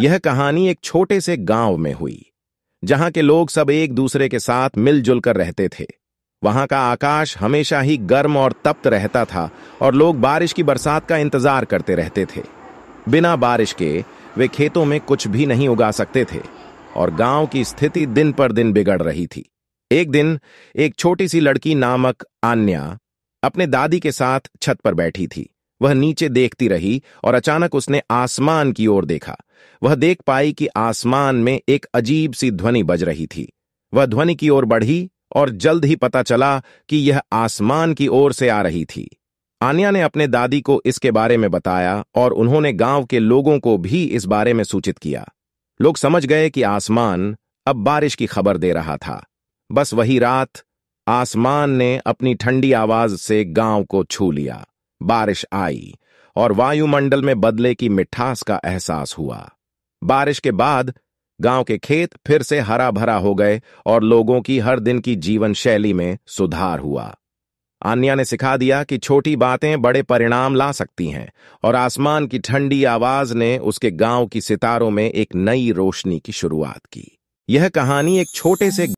यह कहानी एक छोटे से गांव में हुई जहां के लोग सब एक दूसरे के साथ मिलजुल कर रहते थे वहां का आकाश हमेशा ही गर्म और तप्त रहता था और लोग बारिश की बरसात का इंतजार करते रहते थे बिना बारिश के वे खेतों में कुछ भी नहीं उगा सकते थे और गांव की स्थिति दिन पर दिन बिगड़ रही थी एक दिन एक छोटी सी लड़की नामक आन्या अपने दादी के साथ छत पर बैठी थी वह नीचे देखती रही और अचानक उसने आसमान की ओर देखा वह देख पाई कि आसमान में एक अजीब सी ध्वनि बज रही थी वह ध्वनि की ओर बढ़ी और जल्द ही पता चला कि यह आसमान की ओर से आ रही थी आनिया ने अपने दादी को इसके बारे में बताया और उन्होंने गांव के लोगों को भी इस बारे में सूचित किया लोग समझ गए कि आसमान अब बारिश की खबर दे रहा था बस वही रात आसमान ने अपनी ठंडी आवाज से गांव को छू लिया बारिश आई और वायुमंडल में बदले की मिठास का एहसास हुआ बारिश के बाद गांव के खेत फिर से हरा भरा हो गए और लोगों की हर दिन की जीवन शैली में सुधार हुआ आन्या ने सिखा दिया कि छोटी बातें बड़े परिणाम ला सकती हैं और आसमान की ठंडी आवाज ने उसके गांव की सितारों में एक नई रोशनी की शुरुआत की यह कहानी एक छोटे से